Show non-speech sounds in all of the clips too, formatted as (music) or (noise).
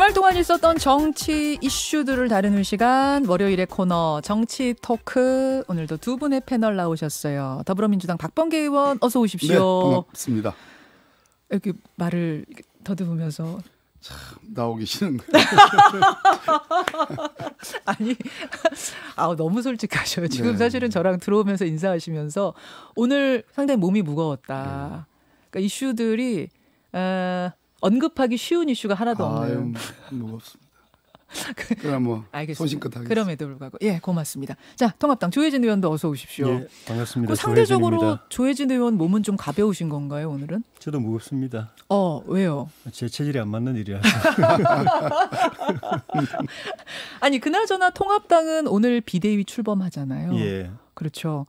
주말 동안 있었던 정치 이슈들을 다루는 시간 월요일의 코너 정치 토크 오늘도 두 분의 패널 나오셨어요. 더불어민주당 박범계 의원 어서 오십시오. 네, 반갑습니다. 이렇게 말을 더듬으면서 참 나오기 싫은 (laughs) 아니, 아 너무 솔직하셔요. 지금 네. 사실은 저랑 들어오면서 인사하시면서 오늘 상당히 몸이 무거웠다. 네. 그러니까 이슈들이 어, 언급하기 쉬운 이슈가 하나도 없네요. 무겁습니다. 뭐, 뭐 그럼 뭐 (laughs) 알겠습니다. 그럼에도 불구하고 예 고맙습니다. 자 통합당 조혜진 의원도 어서 오십시오. 예, 반갑습니다. 상대적으로 조혜진입니다. 조혜진 의원 몸은 좀 가벼우신 건가요 오늘은? 저도 무겁습니다. 어 왜요? 제 체질이 안 맞는 일이야. (laughs) 아니 그나저나 통합당은 오늘 비대위 출범하잖아요. 예. 그렇죠.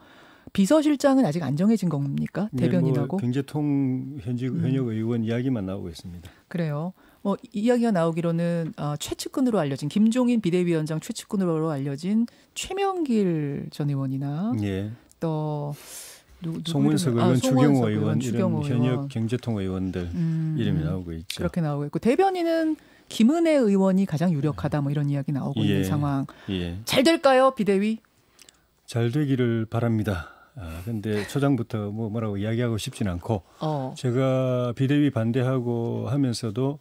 비서실장은 아직 안 정해진 겁니까? 대변인하고? 네, 뭐 경제통 현직 음. 현역 음. 의원 이야기만 나오고 있습니다. 그래요. 뭐 이야기가 나오기로는 어, 최측근으로 알려진 김종인 비대위원장 최측근으로 알려진 최명길 전 의원이나 예. 또 누, 송문석 아, 의원, 아, 추경호 의원, 추경호 이런 현역 경제통 의원들 음, 이름이 나오고 있죠. 그렇게 나오고 있고 대변인은 김은혜 의원이 가장 유력하다 뭐 이런 이야기 나오고 예, 있는 상황. 예. 잘 될까요 비대위? 잘 되기를 바랍니다. 아, 근데 초장부터 뭐 뭐라고 이야기하고 싶진 않고 어. 제가 비대위 반대하고 하면서도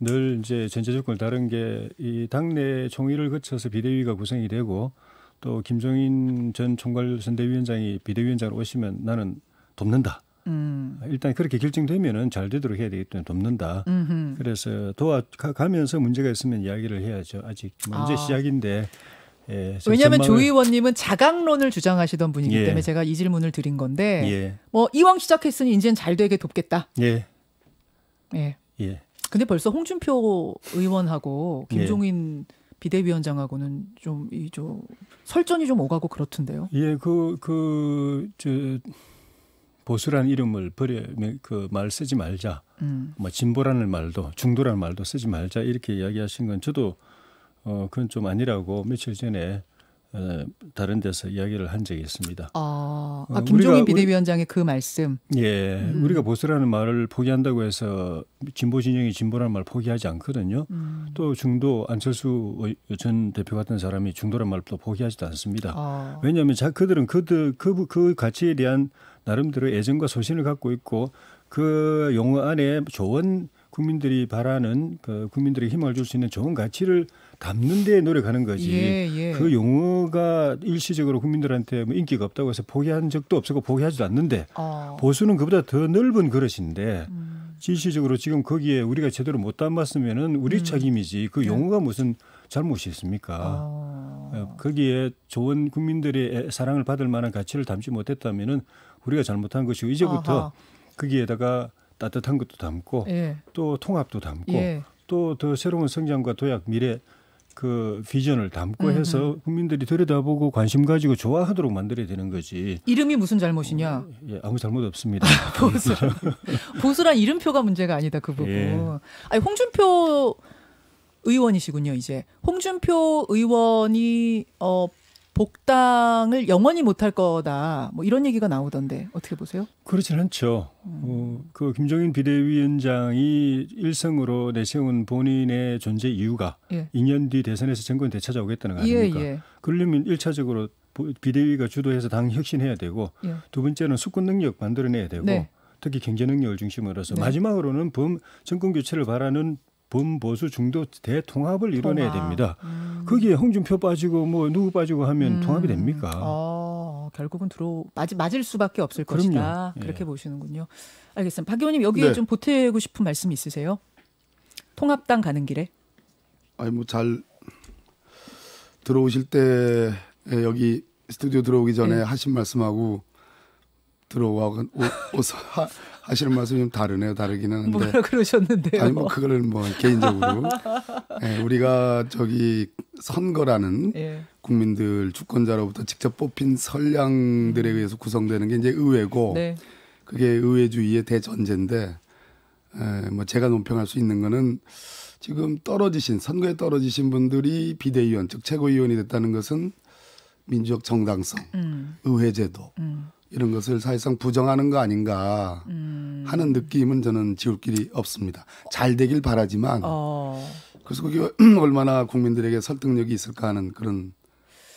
늘 이제 전체 조건 로 다른 게 이 당내 총의를 거쳐서 비대위가 구성이 되고 또 김종인 전 총괄 선대위원장이 비대위원장으로 오시면 나는 돕는다. 음. 일단 그렇게 결정되면은 잘 되도록 해야 되기 때문에 돕는다. 음흠. 그래서 도와가면서 문제가 있으면 이야기를 해야죠. 아직 문제 아. 시작인데 예, 왜냐하면 조 의원님은 자강론을 주장하시던 분이기 예. 때문에 제가 이 질문을 드린 건데 예. 뭐 이왕 시작했으니 이제는 잘 되게 돕겠다. 예. 예. 예. 근데 벌써 홍준표 의원하고 예. 김종인 비대위원장하고는 좀이좀 설전이 좀 오가고 그렇던데요. 예, 그그저 보수라는 이름을 버려 그 말 쓰지 말자. 음. 뭐 진보라는 말도 중도라는 말도 쓰지 말자 이렇게 이야기하신 건 저도 어, 그건 좀 아니라고 며칠 전에 어, 다른 데서 이야기를 한 적이 있습니다. 아, 어, 아 김종인 비대위원장의 그 말씀. 예, 음. 우리가 보수라는 말을 포기한다고 해서 진보 진영이 진보라는 말 포기하지 않거든요. 음. 또 중도 안철수 전 대표 같은 사람이 중도란 말도 포기하지도 않습니다. 아. 왜냐하면 자 그들은 그들 그, 그 가치에 대한 나름대로 애정과 소신을 갖고 있고 그 용어 안에 좋은 국민들이 바라는 그 국민들의 힘을 줄 수 있는 좋은 가치를 담는데 노력하는 거지 예, 예. 그 용어가 일시적으로 국민들한테 뭐 인기가 없다고 해서 포기한 적도 없었고 포기하지도 않는데 어. 보수는 그보다 더 넓은 그릇인데 음. 일시적으로 지금 거기에 우리가 제대로 못담았으면 우리 음. 책임이지 그 예. 용어가 무슨 잘못이 있습니까? 어. 예, 거기에 좋은 국민들의 사랑을 받을 만한 가치를 담지 못했다면 우리가 잘못한 것이고 이제부터 아하. 거기에다가 따뜻한 것도 담고 예. 또 통합도 담고 예. 또더 새로운 성장과 도약 미래 그 비전을 담고 음, 해서 음. 국민들이 들여다보고 관심 가지고 좋아하도록 만들어야 되는 거지. 이름이 무슨 잘못이냐? 예, 아무 잘못 없습니다. 보수. (laughs) 보수란 (laughs) 이름표가 문제가 아니다 그 부분. 예. 아니 홍준표 의원이시군요 이제. 홍준표 의원이 어 복당을 영원히 못할 거다. 뭐 이런 얘기가 나오던데 어떻게 보세요? 그렇진 않죠. 음. 어, 그 김종인 비대위원장이 일성으로 내세운 본인의 존재 이유가 예. 2년 뒤 대선에서 정권 되찾아오겠다는 거 예, 아닙니까? 예, 예. 그러려면 일차적으로 비대위가 주도해서 당 혁신해야 되고 예. 두 번째는 수권 능력 만들어내야 되고 네. 특히 경제 능력을 중심으로서 네. 마지막으로는 범 정권 교체를 바라는 범보수 중도 대통합을 이뤄내야 통합. 됩니다. 음. 거기에 홍준표 빠지고 뭐 누구 빠지고 하면 음. 통합이 됩니까? 어, 결국은 들어 맞, 맞을 수밖에 없을 그럼요. 것이다. 예. 그렇게 보시는군요. 알겠습니다. 박 의원님 여기에 네. 좀 보태고 싶은 말씀 있으세요? 통합당 가는 길에? 아니 뭐잘 들어오실 때 예, 여기 스튜디오 들어오기 전에 네. 하신 말씀하고 들어와 서 하시는 말씀이 좀 다르네요. 다르기는 한데. 뭐라 그러셨는데요. 아니 뭐 그거를 뭐 개인적으로 네, (laughs) 우리가 저기 선거라는 예. 국민들 주권자로부터 직접 뽑힌 선량들에 음. 의해서 구성되는 게 이제 의회고 네. 그게 의회주의의 대전제인데 에, 예, 뭐 제가 논평할 수 있는 거는 지금 떨어지신 선거에 떨어지신 분들이 비대위원 즉 최고위원이 됐다는 것은 민주적 정당성, 음. 의회제도. 음. 이런 것을 사실상 부정하는 거 아닌가 음. 하는 느낌은 저는 지울 길이 없습니다. 잘 되길 바라지만 어. 그래서 그게 (clears throat) 얼마나 국민들에게 설득력이 있을까 하는 그런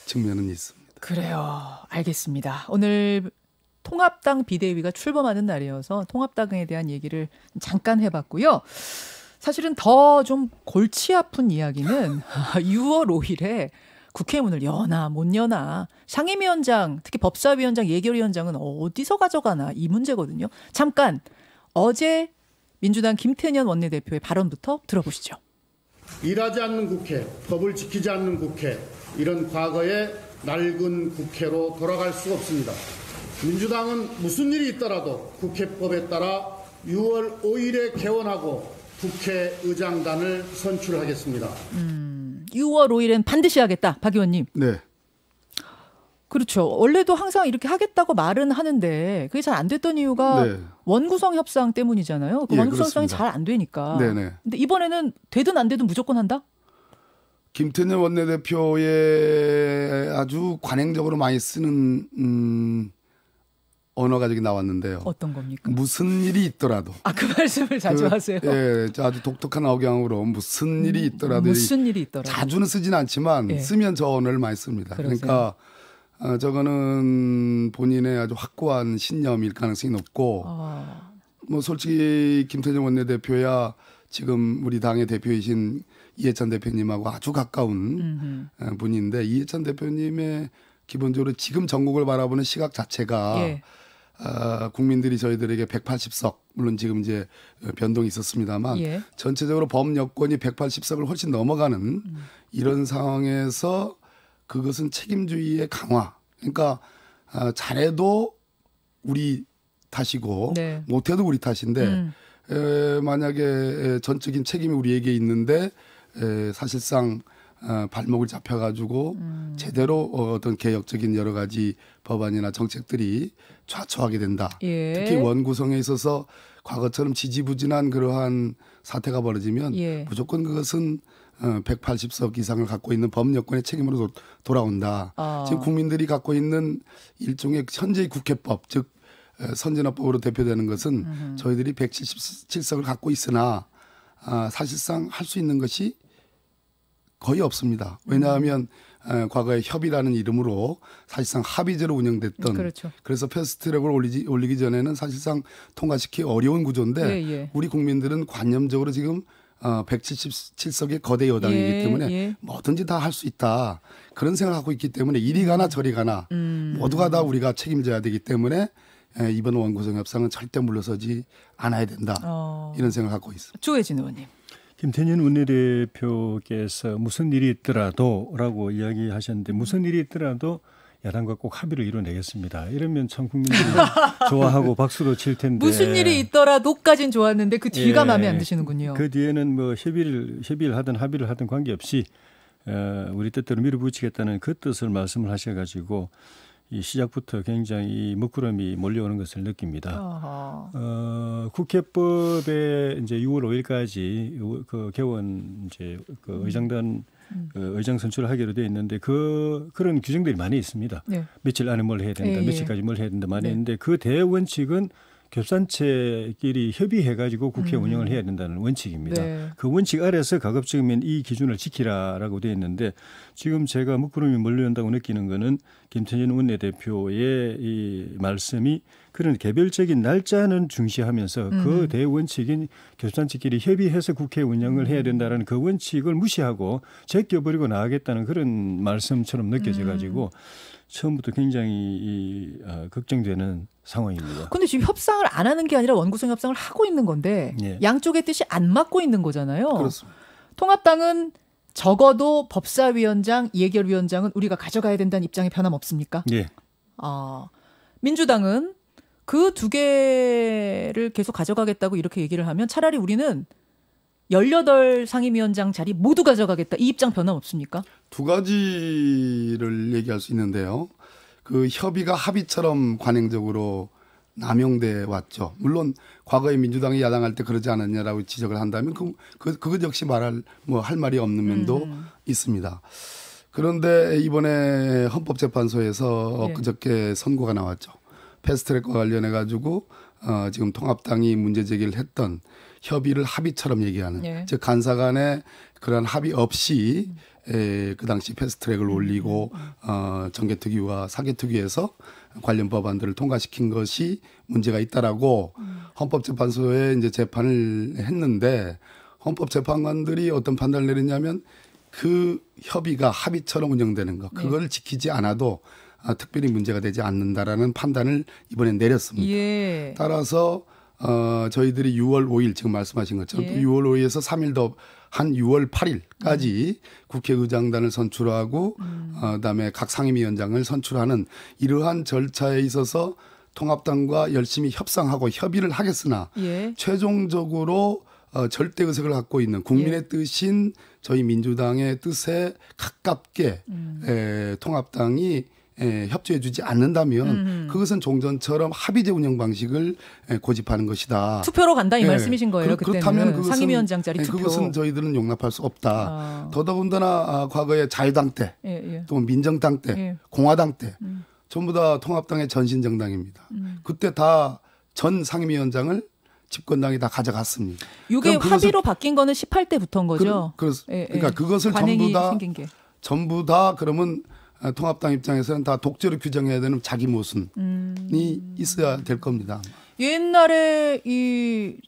측면은 있습니다. 그래요. 알겠습니다. 오늘 통합당 비대위가 출범하는 날이어서 통합당에 대한 얘기를 잠깐 해봤고요. 사실은 더 좀 골치 아픈 이야기는 6월 (laughs) 5일에 국회문을 여나 못 여나 상임위원장 특히 법사위원장 예결위원장은 어디서 가져가나 이 문제거든요. 잠깐 어제 민주당 김태년 원내대표의 발언부터 들어보시죠. 일하지 않는 국회, 법을 지키지 않는 국회, 이런 과거의 낡은 국회로 돌아갈 수 없습니다. 민주당은 무슨 일이 있더라도 국회법에 따라 6월 5일에 개원하고 국회의장단을 선출하겠습니다. 음. 6월 5일엔 반드시 하겠다. 박 의원님. 네. 그렇죠. 원래도 항상 이렇게 하겠다고 말은 하는데 그게 잘 안 됐던 이유가 네. 원구성 협상 때문이잖아요. 그 예, 원구성 협상이 잘 안 되니까. 네네. 네. 근데 이번에는 되든 안 되든 무조건 한다? 김태년 원내대표의 아주 관행적으로 많이 쓰는 음 언어 가족이 나왔는데요. 어떤 겁니까? 무슨 일이 있더라도. 아그 말씀을 그 자주 그, 하세요. 예, 아주 독특한 억양으로 무슨 음, 일이 있더라도. 무슨 일이 있더라도. 자주는 쓰진 않지만 예. 쓰면 저 언어를 많이 씁니다. 그러세요? 그러니까 어, 저거는 본인의 아주 확고한 신념일 가능성이 높고. 아. 뭐 솔직히 김태정 원내대표야 지금 우리 당의 대표이신 이해찬 대표님하고 아주 가까운 음흠. 어, 분인데 이해찬 대표님의 기본적으로 지금 전국을 바라보는 시각 자체가. 예. 아, 국민들이 저희들에게 180석 물론 지금 이제 변동이 있었습니다만 예. 전체적으로 범 여권이 180석을 훨씬 넘어가는 음. 이런 상황에서 그것은 책임주의의 강화. 그러니까 아, 잘해도 우리 탓이고 네. 못해도 우리 탓인데 음. 에, 만약에 전적인 책임이 우리에게 있는데 에, 사실상 어, 발목을 잡혀가지고 음. 제대로 어, 어떤 개혁적인 여러 가지 법안이나 정책들이 좌초하게 된다. 예. 특히 원 구성에 있어서 과거처럼 지지부진한 그러한 사태가 벌어지면 예. 무조건 그것은 180석 어, 이상을 갖고 있는 법여권의 책임으로 돌아온다. 아. 지금 국민들이 갖고 있는 일종의 현재의 국회법, 즉 어, 선진화법으로 대표되는 것은 음흠. 저희들이 177석을 갖고 있으나 아, 사실상 할 수 있는 것이 거의 없습니다. 왜냐하면 음. 과거에 협의라는 이름으로 사실상 합의제로 운영됐던 그렇죠. 그래서 패스트트랙을 올리지, 올리기 전에는 사실상 통과시키기 어려운 구조인데 예, 예. 우리 국민들은 관념적으로 지금 어, 177석의 거대 여당이기 예, 때문에 예. 뭐든지 다 할 수 있다 그런 생각하고 을 있기 때문에 이리 가나 음. 저리 가나 음. 모두가 다 우리가 책임져야 되기 때문에 에, 이번 원구성 협상은 절대 물러서지 않아야 된다 어. 이런 생각을 갖고 있습니다. 조혜진 의원님. 김태년 원내대표께서 무슨 일이 있더라도라고 이야기하셨는데 무슨 일이 있더라도 야당과 꼭 합의를 이뤄내겠습니다. 이러면 참 국민들이 (laughs) 좋아하고 박수도 칠 텐데 무슨 일이 있더라도까진 좋았는데 그 뒤가 예, 마음에 안 드시는군요. 그 뒤에는 뭐 협의를 협의를 하든 합의를 하든 관계없이 어, 우리 뜻대로 밀어붙이겠다는 그 뜻을 말씀을 하셔가지고 이 시작부터 굉장히 먹구름이 몰려오는 것을 느낍니다. 어 국회법에 이제 6월 5일까지 그 개원 이제 그 음. 의장단 음. 그 의장 선출을 하기로 돼 있는데 그 그런 규정들이 많이 있습니다. 네. 며칠 안에 뭘 해야 된다, 예, 며칠까지 뭘 해야 된다 많이 네. 있는데 그 대원칙은 결산체끼리 협의해가지고 국회 음. 운영을 해야 된다는 원칙입니다. 네. 그 원칙 아래서 가급적이면 이 기준을 지키라라고 되어 있는데 지금 제가 먹구름이 몰려온다고 느끼는 거는 김태년 원내대표의 이 말씀이 그런 개별적인 날짜는 중시하면서 그 음. 그 대원칙인 겹산체끼리 협의해서 국회 운영을 해야 음. 된다는그 원칙을 무시하고 제껴버리고 나가겠다는 그런 말씀처럼 느껴져 가지고 음. 처음부터 굉장히 이, 어, 걱정되는 상황입니다. 근데 지금 협상을 안 하는 게 아니라 원구성 협상을 하고 있는 건데 예. 양쪽의 뜻이 안 맞고 있는 거잖아요. 그렇습니다. 통합당은 적어도 법사위원장, 예결위원장은 우리가 가져가야 된다는 입장이 변함없습니까? 예. 어, 민주당은 그 두 개를 계속 가져가겠다고 이렇게 얘기를 하면 차라리 우리는 열여 상임위원장 자리 모두 가져가겠다. 이 입장 변함 없습니까? 두 가지를 얘기할 수 있는데요. 그 협의가 합의처럼 관행적으로 남용돼 왔죠. 물론 과거에 민주당이 야당할 때 그러지 않았냐라고 지적을 한다면 그, 그 그것 역시 말할 뭐 할 말이 없는 면도 음. 있습니다. 그런데 이번에 헌법재판소에서 예. 그저께 선고가 나왔죠. 패스트트랙과 관련해 가지고 어, 지금 통합당이 문제 제기를 했던 협의를 합의처럼 얘기하는 예. 즉 간사 간의 그런 합의 없이 음. 에, 예, 그 당시 패스트트랙을 음, 올리고 음, 음. 어, 정개특위와 사개특위에서 관련 법안들을 통과시킨 것이 문제가 있다라고 헌법재판소에 이제 재판을 했는데 헌법재판관들이 어떤 판단을 내렸냐면 그 협의가 합의처럼 운영되는 것 네. 그걸 네. 지키지 않아도 아, 특별히 문제가 되지 않는다라는 판단을 이번에 내렸습니다. 예. 따라서 어, 저희들이 6월 5일 지금 말씀하신 것처럼 예. 또 6월 5일에서 3일 더한 6월 8일까지 국회의장단을 선출하고 음. 어, 그다음에 각 상임위원장을 선출하는 이러한 절차에 있어서 통합당과 열심히 협상하고 협의를 하겠으나 예. 최종적으로 어, 절대 의석을 갖고 있는 국민의 예. 뜻인 저희 민주당의 뜻에 가깝게 음. 에, 통합당이 에, 예, 협조해주지 않는다면 음. 그것은 종전처럼 합의제 운영 방식을 에, 예, 고집하는 것이다. 투표로 간다 이 예. 말씀이신 거예요. 그, 그렇다면 그것은, 상임위원장짜리 예, 투표. 그것은 저희들은 용납할 수 없다. 아. 더더군다나 아, 과거에 자유당 때, 예, 또 뭐 민정당 때, 공화당 때 음. 전부 다 통합당의 전신 정당입니다. 음. 그때 다 전 상임위원장을 집권당이 다 가져갔습니다. 이게 합의로 바뀐 거는 18대부터인 거죠. 그, 그, 러니까 그것을 전부 다 생긴 게. 전부 다 그러면 어, 통합당 입장에서는 다 독재로 규정해야 되는 자기 모순이 음. 있어야 될 겁니다. 옛날에 이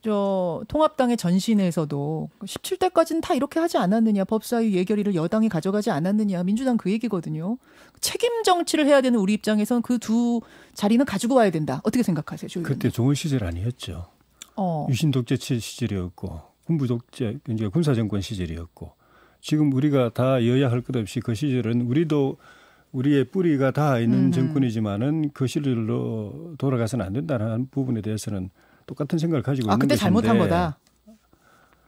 저 통합당의 전신에서도 17대까지는 다 이렇게 하지 않았느냐 법사위 예결위를 여당이 가져가지 않았느냐 민주당 그 얘기거든요. 책임 정치를 해야 되는 우리 입장에선 그두 자리는 가지고 와야 된다. 어떻게 생각하세요? 조 그때 종을 시절 아니었죠. 어. 유신 독재 시절이었고 군부 독재 군사 정권 시절이었고 지금 우리가 다 여야 할 것 없이 그 시절은 우리도 우리의 뿌리가 다 있는 음. 정권이지만은 그 시절로 돌아가서는 안 된다는 부분에 대해서는 똑같은 생각을 가지고 아, 있는 그 것인데 잘못한 거다.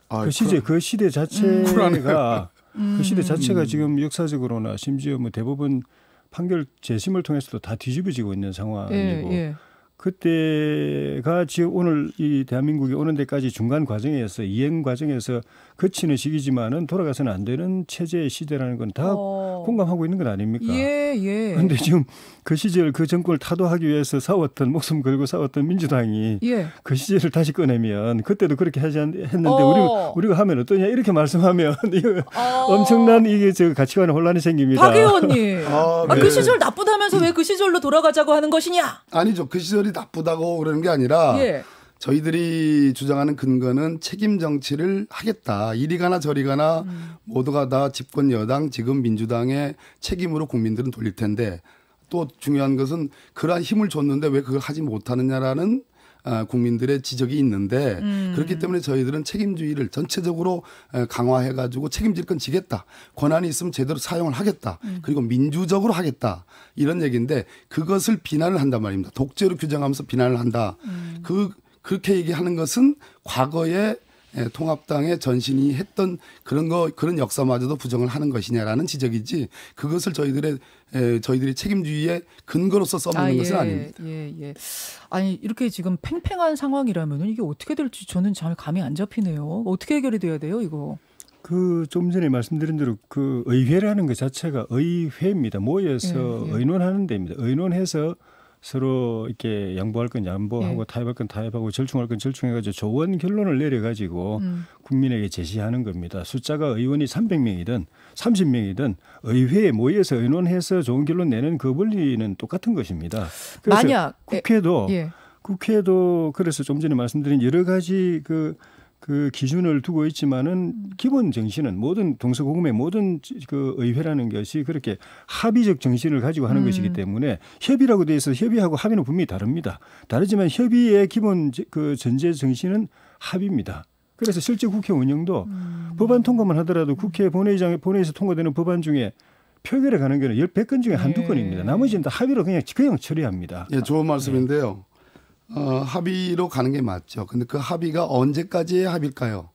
아, 그 시제 그 시대 자체가 음. (laughs) 그 시대 음. 자체가 음. 지금 역사적으로나 심지어 뭐 대법원 판결 재심을 통해서도 다 뒤집어지고 있는 상황이고 예, 예. 그때가 지금 오늘 이 대한민국이 오는 데까지 중간 과정에서 이행 과정에서 거치는 그 시기지만은 돌아가서는 안 되는 체제의 시대라는 건다 어. 공감하고 있는 것 아닙니까? 예, 예. 그데 지금 그 시절 그 정권을 타도하기 위해서 싸웠던 목숨 걸고 싸웠던 민주당이 예. 그 시절을 다시 꺼내면 그때도 그렇게 하지 않, 했는데 어. 우리 우리가 하면 어떠냐 이렇게 말씀하면 (laughs) 이거 어. 엄청난 이게 저 가치관에 혼란이 생깁니다. 박 의원님, 아, 그 아, 네. 아, 그 시절 나쁘다면서 왜 그 시절로 돌아가자고 하는 것이냐? 아니죠, 그 시절이 나쁘다고 그러는 게 아니라. 예. 저희들이 주장하는 근거는 책임 정치를 하겠다. 이리 가나 저리 가나 음. 모두가 다 집권 여당 지금 민주당의 책임으로 국민들은 돌릴 텐데 또 중요한 것은 그러한 힘을 줬는데 왜 그걸 하지 못하느냐라는 아, 국민들의 지적이 있는데 음. 그렇기 때문에 저희들은 책임주의를 전체적으로 강화해 가지고 책임질 건 지겠다 권한이 있으면 제대로 사용을 하겠다 음. 그리고 민주적으로 하겠다 이런 얘기인데 그것을 비난을 한단 말입니다 독재로 규정하면서 비난을 한다 음. 그 그렇게 얘기하는 것은 과거에 예, 통합당의 전신이 했던 그런 거 그런 역사마저도 부정을 하는 것이냐라는 지적이지 그것을 저희들의 예, 저희들이 책임주의의 근거로서 써먹는 아, 예, 것은 아닙니다. 예, 예. 아니 이렇게 지금 팽팽한 상황이라면 이게 어떻게 될지 저는 잘 감이 안 잡히네요. 어떻게 해결이 돼야 돼요, 이거? 그 좀 전에 말씀드린 대로 그 의회라는 것 자체가 의회입니다. 모여서 예, 예. 의논하는 데입니다. 의논해서 서로 이렇게 양보할 건 양보하고 예. 타협할 건 타협하고 절충할 건 절충해가지고 조언 결론을 내려가지고 음. 국민에게 제시하는 겁니다. 숫자가 의원이 300명이든 30명이든 의회에 모여서 의논해서 좋은 결론 내는 그 권리는 똑같은 것입니다. 그래서 만약 국회도 예. 국회도 그래서 좀 전에 말씀드린 여러 가지 그그 기준을 두고 있지만은 음. 기본 정신은 모든 동서고금의 모든 그 의회라는 것이 그렇게 합의적 정신을 가지고 하는 음. 것이기 때문에 협의라고 돼 있어 협의하고 합의는 분명히 다릅니다. 다르지만 협의의 기본 그 전제 정신은 합의입니다. 그래서 실제 국회 운영도 음. 법안 통과만 하더라도 국회 본회의장에 본회의에서 통과되는 법안 중에 표결에 가는 경우는 0백건 중에 한두 네. 건입니다. 나머지는 다 합의로 그냥 그냥 처리합니다. 예, 좋은 말씀인데요. 어, 합의로 가는 게 맞죠. 근데 그 합의가 언제까지의 합일까요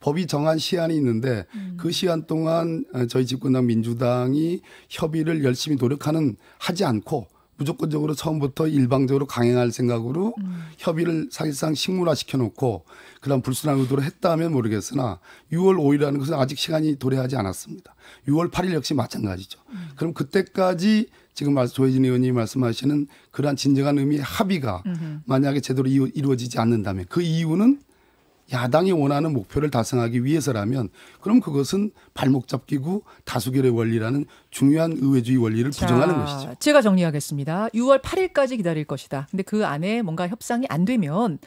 법이 정한 시한이 있는데 음. 그 시한 동안 어, 저희 집권당 민주당이 협의를 열심히 노력하는 하지 않고 무조건적으로 처음부터 일방적으로 강행할 생각으로 음. 협의를 사실상 식물화 시켜놓고 그런 불순한 의도로 했다면 모르겠으나 6월 5일이라는 것은 아직 시간이 도래하지 않았습니다. 6월 8일 역시 마찬가지죠. 음. 그럼 그때까지 지금 조혜진 의원님이 말씀하시는 그러한 진정한 의미의 합의가 으흠. 만약에 제대로 이루어지지 않는다면 그 이유는 야당이 원하는 목표를 달성하기 위해서라면 그럼 그것은 발목 잡기고 다수결의 원리라는 중요한 의회주의 원리를 부정하는 것이죠. 제가 정리하겠습니다. 6월 8일까지 기다릴 것이다. 근데 그 안에 뭔가 협상이 안 되면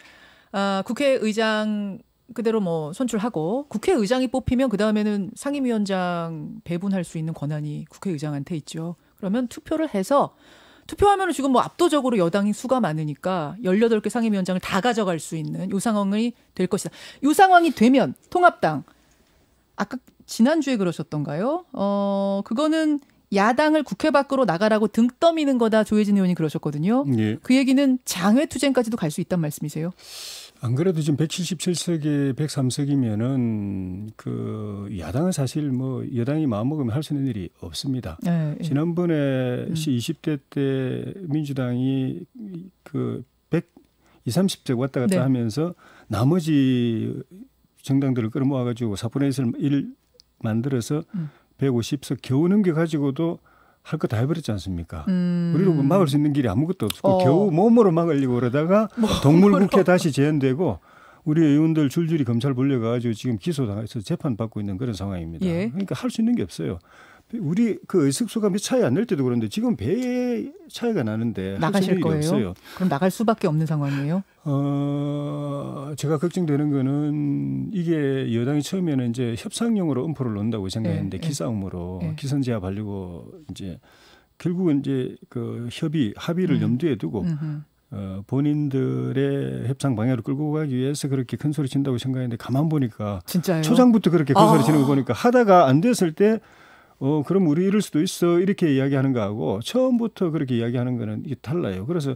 아, 국회의장 그대로 뭐 선출하고 국회의장이 뽑히면 그 다음에는 상임위원장 배분할 수 있는 권한이 국회의장한테 있죠. 그러면 투표를 해서 투표하면 은 지금 뭐 압도적으로 여당이 수가 많으니까 18개 상임위원장을 다 가져갈 수 있는 요 상황이 될 것이다. 요 상황이 되면 통합당 아까 지난주에 그러셨던가요? 어, 그거는 야당을 국회 밖으로 나가라고 등 떠미는 거다 조혜진 의원이 그러셨거든요. 예. 그 얘기는 장외 투쟁까지도 갈 수 있단 말씀이세요? 안 그래도 지금 177석에 103석이면은 그 야당은 사실 뭐 여당이 마음먹으면 할 수 있는 일이 없습니다. 네, 예. 지난번에 음. 20대 때 민주당이 그 100, 2, 30석 왔다 갔다 네. 하면서 나머지 정당들을 끌어모아가지고 4분의 1을 만들어서 음. 150석 겨우 넘겨가지고도 할거다 해버렸지 않습니까? 음. 우리로 뭐 막을 수 있는 길이 아무것도 없고 어. 겨우 몸으로 막으려고 그러다가 (laughs) 동물국회 (laughs) 다시 재연되고 우리 의원들 줄줄이 검찰 불려가지고 지금 기소당해서 재판받고 있는 그런 상황입니다. 예. 그러니까 할 수 있는 게 없어요. 우리 그 의석수가 몇 차이 안 날 때도 그런데 지금 배 차이가 나는데 나가실 거예요? 없어요. 그럼 나갈 수밖에 없는 상황이에요? 어, 제가 걱정되는 거는 이게 여당이 처음에는 이제 협상용으로 음포를 놓는다고 생각했는데 네, 예, 예. 기싸움으로 네. 예. 기선 제압하려고 이제 결국은 이제 그 협의 합의를 음. 염두에 두고 어, 본인들의 협상 방향으로 끌고 가기 위해서 그렇게 큰 소리 친다고 생각했는데 가만 보니까 진짜요? 초장부터 그렇게 큰 소리 아. 치는 거 보니까 하다가 안 됐을 때 어, 그럼 우리 이럴 수도 있어. 이렇게 이야기하는 거하고 처음부터 그렇게 이야기하는 거는 이게 달라요. 그래서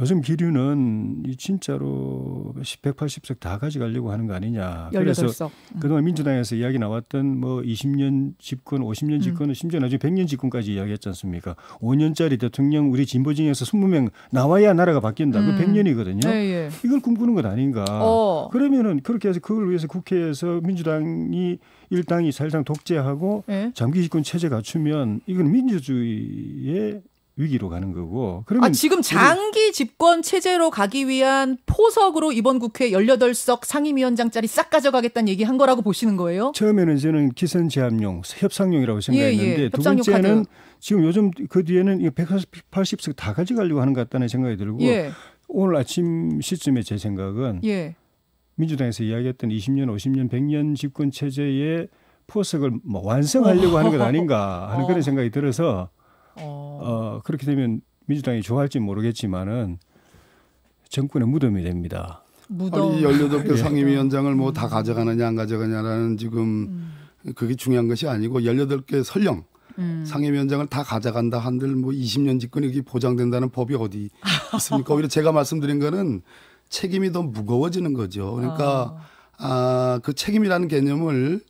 요즘 기류는 진짜로 180석 다 가져가려고 하는 거 아니냐. 18석. 그래서 음. 그동안 민주당에서 이야기 나왔던 뭐 20년 집권, 50년 음. 집권은 음. 심지어 나중에 100년 집권까지 이야기했지 않습니까? 5년짜리 대통령 우리 진보 진에서 20명 나와야 나라가 바뀐다. 그 음. 그 100년이거든요. 예, 예. 이걸 꿈꾸는 것 아닌가. 어. 그러면은 그렇게 해서 그걸 위해서 국회에서 민주당이 일당이 사실상 독재하고 예? 장기 집권 체제 갖추면 이건 민주주의의 위기로 가는 거고. 아, 그러면 아, 지금 장기 집권 체제로 가기 위한 포석으로 이번 국회 18석 상임위원장짜리 싹 가져가겠다는 얘기 한 거라고 보시는 거예요? 처음에는 저는 기선 제압용, 협상용이라고 생각했는데 예, 예. 두 번째는 카드. 지금 요즘 그 뒤에는 180석 다 가져가려고 하는 것 같다는 생각이 들고 예. 오늘 아침 시점에 제 생각은 예. 민주당에서 이야기했던 20년, 50년, 100년 집권 체제의 포석을 뭐 완성하려고 하는 것 아닌가 하는 (laughs) 어. 그런 생각이 들어서 어. 어, 그렇게 되면 민주당이 좋아할지 모르겠지만은 정권의 무덤이 됩니다. 무덤. 아니 18개 예. 상임위원장을 뭐 다 가져가느냐 안가져가냐는 지금 음. 그게 중요한 것이 아니고 18개 설령 음. 상임위원장을 다 가져간다 한들 뭐 20년 집권이 보장된다는 법이 어디 있습니까? 오히려 제가 말씀드린 거는 책임이 더 무거워지는 거죠. 그러니까 어. 아, 아그 책임이라는 개념을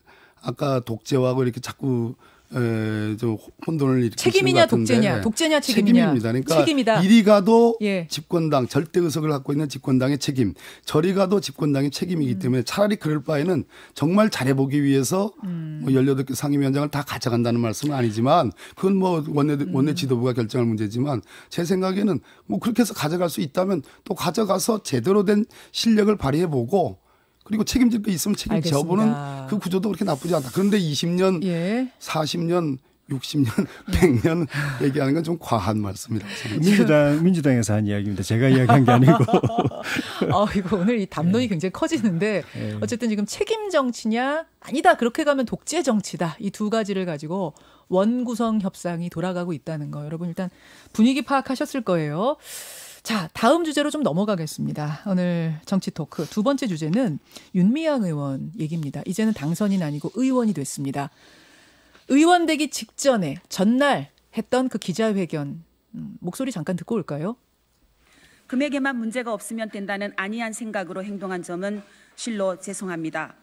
아까 독재하고 그 이렇게 자꾸 에, 저 혼돈을 일으키는 책임이냐 독재냐 네. 독재냐 책임이냐 책임입니다. 그러니까 책임이다. 이리 가도 예. 집권당 절대 의석을 갖고 있는 집권당의 책임, 저리 가도 집권당의 책임이기 음. 때문에 차라리 그럴 바에는 정말 잘해보기 위해서 음. 뭐 18개 상임위원장을 다 가져간다는 말씀은 아니지만 그건 뭐 원내 음. 원내 지도부가 결정할 문제지만 제 생각에는 뭐 그렇게 해서 가져갈 수 있다면 또 가져가서 제대로 된 실력을 발휘해보고 그리고 책임질 게 있으면 책임져 보는 그 구조도 그렇게 나쁘지 않다. 그런데 20년, 예. 40년 60년, 100년 얘기하는 건 좀 과한 말씀이라고 니다 민주당, 민주당에서 한 이야기입니다. 제가 이야기한 게 아니고. (laughs) 어, 이거 오늘 이 담론이 네. 굉장히 커지는데 네. 어쨌든 지금 책임 정치냐 아니다 그렇게 가면 독재 정치다 이 두 가지를 가지고 원구성 협상이 돌아가고 있다는 거 여러분 일단 분위기 파악하셨을 거예요. 자, 다음 주제로 좀 넘어가겠습니다. 오늘 정치 토크 두 번째 주제는 윤미향 의원 얘기입니다. 이제는 당선인 아니고 의원이 됐습니다. 의원 되기 직전에 전날 했던 그 기자회견 음, 목소리 잠깐 듣고 올까요? 금액에만 문제가 없으면 된다는 안이한 생각으로 행동한 점은 실로 죄송합니다.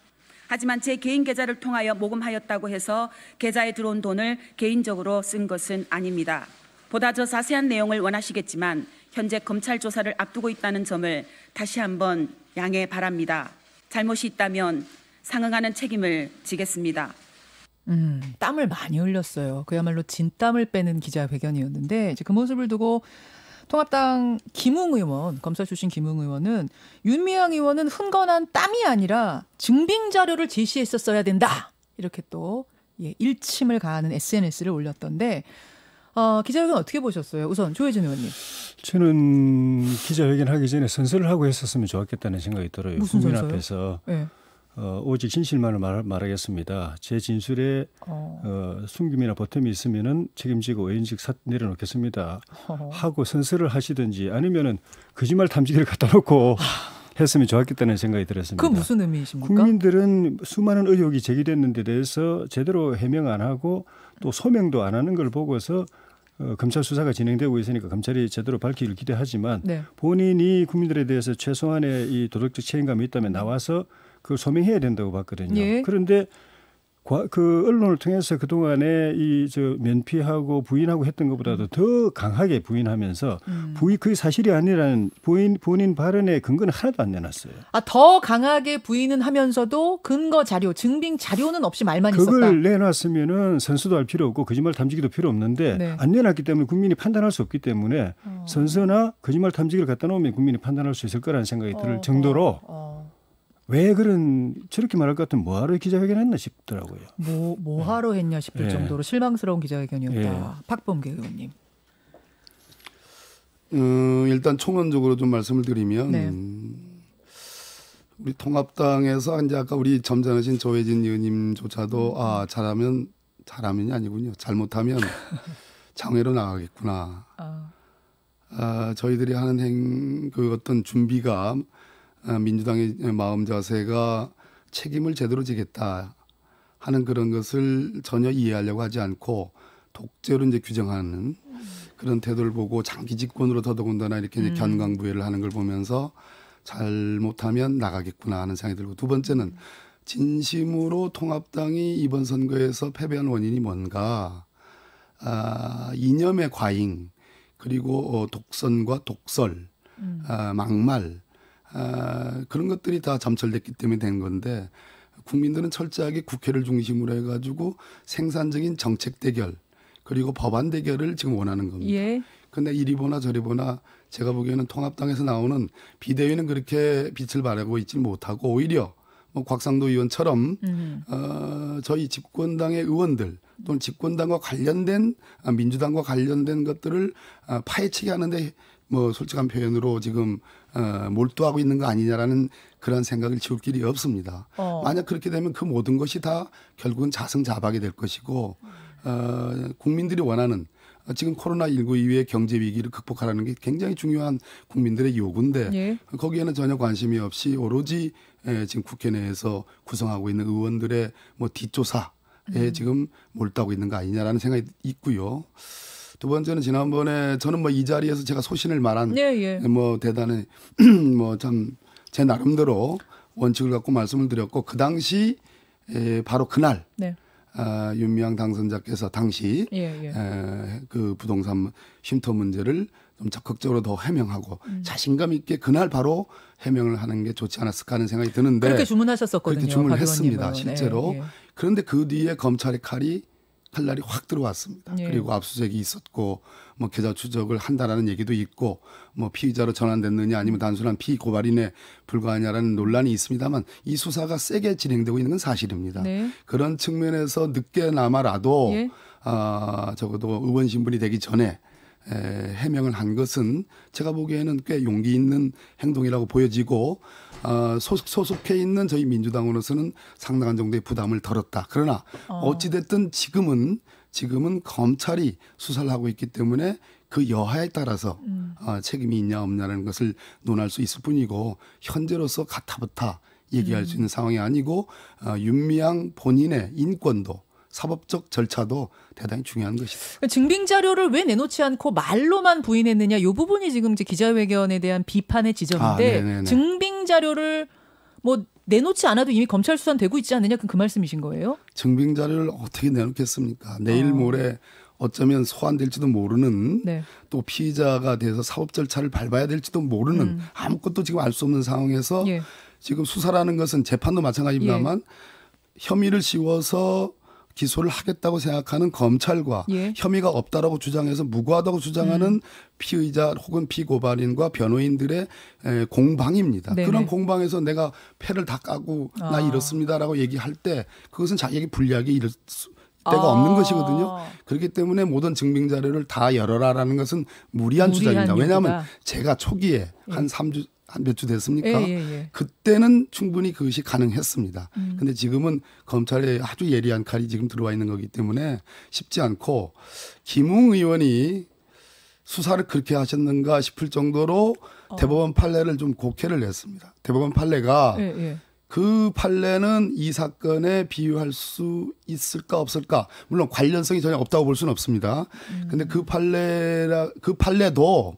하지만 제 개인 계좌를 통하여 모금하였다고 해서 계좌에 들어온 돈을 개인적으로 쓴 것은 아닙니다. 보다 더 자세한 내용을 원하시겠지만 현재 검찰 조사를 앞두고 있다는 점을 다시 한번 양해 바랍니다. 잘못이 있다면 상응하는 책임을 지겠습니다. 음, 땀을 많이 흘렸어요. 그야말로 진땀을 빼는 기자회견이었는데 이제 그 모습을 두고 통합당 김웅 의원, 검사 출신 김웅 의원은 윤미향 의원은 흥건한 땀이 아니라 증빙 자료를 제시했었어야 된다. 이렇게 또 예, 일침을 가하는 SNS를 올렸던데 어, 기자회견 어떻게 보셨어요? 우선 조혜진 의원님. 저는 기자회견 하기 전에 선서를 하고 했었으면 좋았겠다는 생각이 들어요. 무슨 국민 선서요? 앞에서 네. 어, 오직 진실만을 말, 말하겠습니다. 제 진술에 어. 어 숨김이나 버텀이 있으면 책임지고 의원직 사, 내려놓겠습니다. 어. 하고 선서를 하시든지 아니면 거짓말 탐지기를 갖다 놓고. 했으면 좋았겠다는 생각이 들었습니다. 그 무슨 의미이십니까? 국민들은 수많은 의혹이 제기됐는데 대해서 제대로 해명 안 하고 또 소명도 안 하는 걸 보고서 어, 검찰 수사가 진행되고 있으니까 검찰이 제대로 밝히길 기대하지만 네. 본인이 국민들에 대해서 최소한의 이 도덕적 책임감이 있다면 나와서 그걸 소명해야 된다고 봤거든요. 예. 그런데 그 언론을 통해서 그동안에 이 저 면피하고 부인하고 했던 것보다도 음. 더 강하게 부인하면서 음. 부인 그게 사실이 아니라는 부인 본인 발언에 근거는 하나도 안 내놨어요. 아 더 강하게 부인은 하면서도 근거 자료, 증빙 자료는 없이 말만 그걸 있었다. 그걸 내놨으면은 선수도 할 필요 없고 거짓말 탐지기도 필요 없는데 네. 안 내놨기 때문에 국민이 판단할 수 없기 때문에 어. 선서나 거짓말 탐지기를 갖다 놓으면 국민이 판단할 수 있을 거라는 생각이 어, 들 정도로 어, 어. 왜 그런 저렇게 말할 것같은 뭐하러 기자회견했나 싶더라고요. 뭐 뭐하러 네. 했냐 싶을 네. 정도로 실망스러운 기자회견이었다. 네. 박범계 의원님. 음, 일단 총론적으로 좀 말씀을 드리면 네. 음, 우리 통합당에서 이제 아까 우리 점잖으신 조혜진 의원님조차도 아 잘하면 잘하면이 아니군요. 잘못하면 (laughs) 장외로 나가겠구나. 아. 아, 저희들이 하는 행, 그 어떤 준비가 어, 민주당의 마음 자세가 책임을 제대로 지겠다 하는 그런 것을 전혀 이해하려고 하지 않고 독재로 이제 규정하는 그런 태도를 보고 장기 집권으로 더더군다나 이렇게 이제 음. 견강부회를 하는 걸 보면서 잘못하면 나가겠구나 하는 생각이 들고 두 번째는 진심으로 통합당이 이번 선거에서 패배한 원인이 뭔가 아, 이념의 과잉 그리고 어, 독선과 독설 음. 아, 막말 아, 그런 것들이 다 잠철됐기 때문에 된 건데 국민들은 철저하게 국회를 중심으로 해가지고 생산적인 정책 대결 그리고 법안 대결을 지금 원하는 겁니다. 그런데 예. 이리 보나 저리 보나 제가 보기에는 통합당에서 나오는 비대위는 그렇게 빛을 발하고 있지 못하고 오히려 뭐 곽상도 의원처럼 음. 어, 저희 집권당의 의원들 또는 집권당과 관련된 아, 민주당과 관련된 것들을 아, 파헤치게 하는데 뭐 솔직한 표현으로 지금 어, 몰두하고 있는 거 아니냐라는 그런 생각을 지울 길이 없습니다. 어. 만약 그렇게 되면 그 모든 것이 다 결국은 자승자박이 될 것이고 어, 국민들이 원하는 어, 지금 코로나19 이후의 경제 위기를 극복하라는 게 굉장히 중요한 국민들의 요구인데 예. 거기에는 전혀 관심이 없이 오로지 예, 지금 국회 내에서 구성하고 있는 의원들의 뭐 뒷조사에 음. 지금 몰두하고 있는 거 아니냐라는 생각이 있고요. 두 번째는 지난번에 저는 뭐 이 자리에서 제가 소신을 말한 예, 예. 뭐 대단히 (clears throat) 뭐참 제 나름대로 원칙을 갖고 말씀을 드렸고 그 당시 에, 바로 그날 네. 아, 윤미향 당선자께서 당시 예, 예. 에, 그 부동산 쉼터 문제를 좀 적극적으로 더 해명하고 음. 자신감 있게 그날 바로 해명을 하는 게 좋지 않았을까 하는 생각이 드는데 그렇게 주문하셨었거든요. 그렇게 주문을 했습니다. 실제로 네, 예. 그런데 그 뒤에 검찰의 칼이 칼날이 확 들어왔습니다. 예. 그리고 압수수색이 있었고 뭐 계좌 추적을 한다라는 얘기도 있고 뭐 피의자로 전환됐느냐 아니면 단순한 피고발인에 불과하냐라는 논란이 있습니다만 이 수사가 세게 진행되고 있는 건 사실입니다. 네. 그런 측면에서 늦게나마라도 예. 아, 적어도 의원 신분이 되기 전에 에, 해명을 한 것은 제가 보기에는 꽤 용기 있는 행동이라고 보여지고 어, 소속, 소속해 있는 저희 민주당으로서는 상당한 정도의 부담을 덜었다. 그러나 어. 어찌됐든 지금은 지금은 검찰이 수사를 하고 있기 때문에 그 여하에 따라서 음. 어, 책임이 있냐 없냐라는 것을 논할 수 있을 뿐이고 현재로서 가타부타 얘기할 음. 수 있는 상황이 아니고 윤미향 본인의 인권도 사법적 절차도 대단히 중요한 것이다. 그 증빙 자료를 왜 내놓지 않고 말로만 부인했느냐 이 부분이 지금 이제 기자회견에 대한 비판의 지점인데 아, 네, 네, 네. 증빙 자료를 뭐 내놓지 않아도 이미 검찰 수사 되고 있지 않느냐 그 말씀이신 거예요? 증빙 자료를 어떻게 내놓겠습니까? 내일 아. 모레 어쩌면 소환될지도 모르는 네. 또 피의자가 돼서 사법 절차를 밟아야 될지도 모르는 음. 아무것도 지금 알 수 없는 상황에서 예. 지금 수사라는 것은 재판도 마찬가지입니다만 예. 혐의를 씌워서 기소를 하겠다고 생각하는 검찰과 예. 혐의가 없다라고 주장해서 무고하다고 주장하는 음. 피의자 혹은 피고발인과 변호인들의 공방입니다. 네네. 그런 공방에서 내가 패를 다 까고 아. 나 이렇습니다라고 얘기할 때 그것은 자기에게 불리하게 이럴 수 때가 아. 없는 것이거든요. 그렇기 때문에 모든 증빙 자료를 다 열어라라는 것은 무리한, 무리한 주장입니다. 왜냐하면 제가 초기에 예. 한 3주 한몇주 됐습니까? 예, 예, 예, 그때는 충분히 그것이 가능했습니다. 음. 근데 지금은 검찰에 아주 예리한 칼이 지금 들어와 있는 거기 때문에 쉽지 않고 김웅 의원이 수사를 그렇게 하셨는가 싶을 정도로 어. 대법원 판례를 좀 곡해를 냈습니다. 대법원 판례가 예, 예. 그 판례는 이 사건에 비유할 수 있을까 없을까 물론 관련성이 전혀 없다고 볼 수는 없습니다. 음. 근데 그 판례라 그 판례도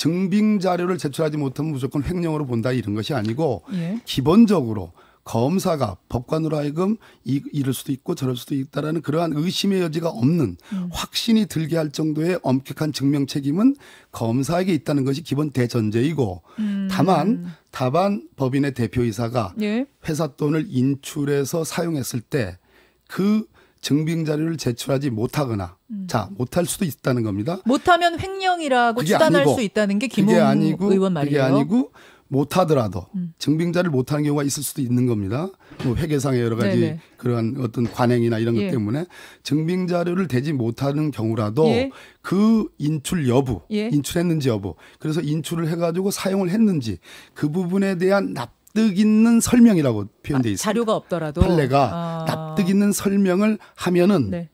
증빙 자료를 제출하지 못하면 무조건 횡령으로 본다 이런 것이 아니고 예. 기본적으로 검사가 법관으로 하여금 이, 럴 수도 있고 저럴 수도 있다라는 그러한 의심의 여지가 없는 음. 확신이 들게 할 정도의 엄격한 증명 책임은 검사에게 있다는 것이 기본 대전제이고 음. 다만 다반 법인의 대표이사가 예. 회사 돈을 인출해서 사용했을 때그 증빙 자료를 제출하지 못하거나 음. 자 못할 수도 있다는 겁니다. 못하면 횡령이라고 추단할 수 있다는 게 김홍 의원 말이에요. 그게 아니고 못하더라도 음. 증빙자를 못하는 경우가 있을 수도 있는 겁니다. 뭐 회계상의 여러 가지 네네. 그러한 어떤 관행이나 이런 것 예. 때문에 증빙자료를 대지 못하는 경우라도 예. 그 인출 여부, 예. 인출했는지 여부, 그래서 인출을 해가지고 사용을 했는지 그 부분에 대한 납 납득 있는 설명이라고 표현돼 있습니 아, 자료가 없더라도 판례가 아... 납득 있는 설명을 하면은 네.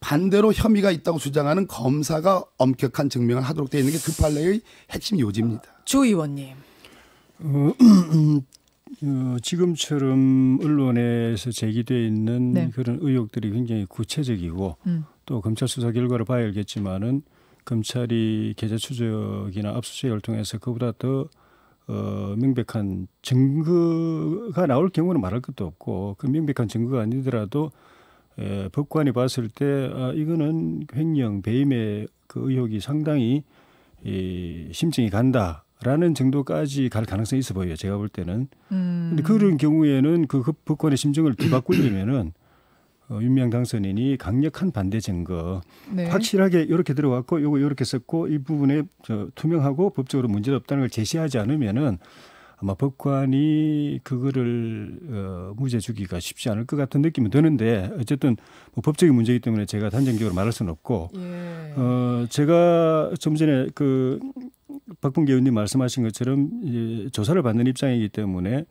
반대로 혐의가 있다고 주장하는 검사가 엄격한 증명을 하도록 되어 있는 게 그 판례의 핵심 요지입니다. 조 의원님. 어, 음, 어 지금처럼 언론에서 제기돼 있는 네. 그런 의혹들이 굉장히 구체적이고 음. 또 검찰 수사 결과를 봐야 알겠지만은 검찰이 계좌 추적이나 압수수색을 통해서 그보다 더 어, 명백한 증거가 나올 경우는 말할 것도 없고 그 명백한 증거가 아니더라도 에, 법관이 봤을 때 아, 이거는 횡령 배임의 그 의혹이 상당히 이, 심증이 간다. 라는 정도까지 갈 가능성이 있어 보여요. 제가 볼 때는. 음. 근데 그런 경우에는 그 법관의 심증을 뒤바꾸려면은 (clears throat) 어, 윤명향 당선인이 강력한 반대 증거 네. 확실하게 이렇게 들어왔고 요거 이렇게 썼고 이 부분에 저, 투명하고 법적으로 문제 없다는 걸 제시하지 않으면은 아마 법관이 그거를 어, 무죄 주기가 쉽지 않을 것 같은 느낌이 드는데 어쨌든 뭐 법적인 문제이기 때문에 제가 단정적으로 말할 수는 없고 예. 어, 제가 좀 전에 그 박봉계 의원님 말씀하신 것처럼 이, 조사를 받는 입장이기 때문에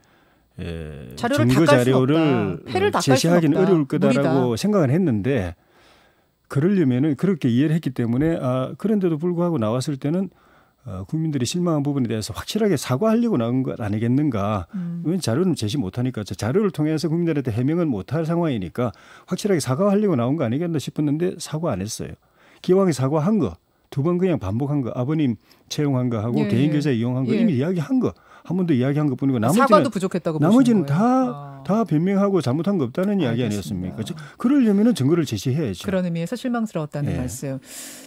예, 자료를 증거 자료를 제시하기는 어려울 거다라고 무리다. 생각을 했는데 그러려면은 그렇게 이해를 했기 때문에 아 그런데도 불구하고 나왔을 때는 어, 국민들이 실망한 부분에 대해서 확실하게 사과하려고 나온 것 아니겠는가. 음. 왜 자료는 제시 못하니까 자료를 통해서 국민들한테 해명은 못할 상황이니까 확실하게 사과하려고 나온 거 아니겠나 싶었는데 사과 안 했어요. 기왕에 사과한 거 두 번 그냥 반복한 거 아버님 채용한 거 하고 예, 개인 예. 계좌 예. 이용한 거 예. 이미 이야기한 거한 번도 이야기한 것 뿐이고 나머지는 사과도 부족했다고 나머지는 다다 아. 변명하고 잘못한 거 없다는 이야기 알겠습니다. 아니었습니까? 그러려면은 증거를 제시해야죠. 그런 의미에서 실망스러웠다는 예. 말씀.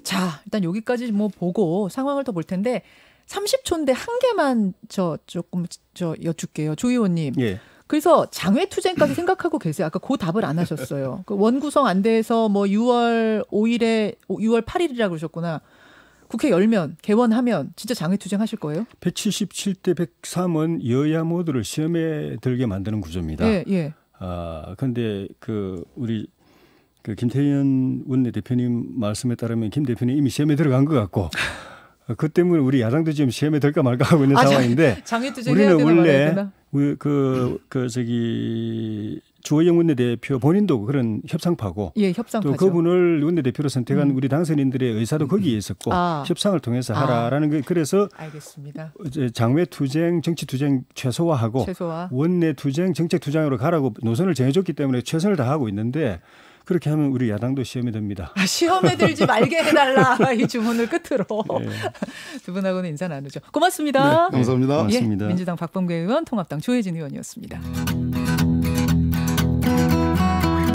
자, 일단 여기까지 뭐 보고 상황을 더 볼 텐데 30초인데 한 개만 저 조금 저 여쭐게요. 조 의원님. 예. 그래서 장외투쟁까지 생각하고 계세요. 아까 그 답을 안 하셨어요. 그 원구성 안 돼서 뭐 6월 5일에 6월 8일이라고 그러셨구나. 국회 열면 개원하면 진짜 장외투쟁하실 거예요? 177대 103은 여야 모두를 시험에 들게 만드는 구조입니다. 예, 예. 아 근데 그 우리 그 김태현 원내대표님 말씀에 따르면 김 대표님 이미 시험에 들어간 것 같고 (laughs) 그 때문에 우리 야당도 지금 시험에 들까 말까 하고 있는 아, 상황인데 장, 우리는 원래 그그 그 저기 주호영 원내대표 본인도 그런 협상파고 예, 협상파죠. 또 그분을 원내대표로 선택한 음. 우리 당선인들의 의사도 음, 음. 거기에 있었고 아. 협상을 통해서 아. 하라라는 아. 게 그래서 알겠습니다. 어, 장외 투쟁, 정치 투쟁 최소화하고 최소화. 원내 투쟁, 정책 투쟁으로 가라고 노선을 정해줬기 때문에 최선을 다하고 있는데 그렇게 하면 우리 야당도 시험에 듭니다. 아, 시험에 들지 말게 해달라 (laughs) 이 주문을 끝으로 네. 두 분하고는 인사 나누죠. 고맙습니다. 네, 감사합니다. 네, 고맙습니다. 예, 민주당 박범계 의원, 통합당 조혜진 의원이었습니다.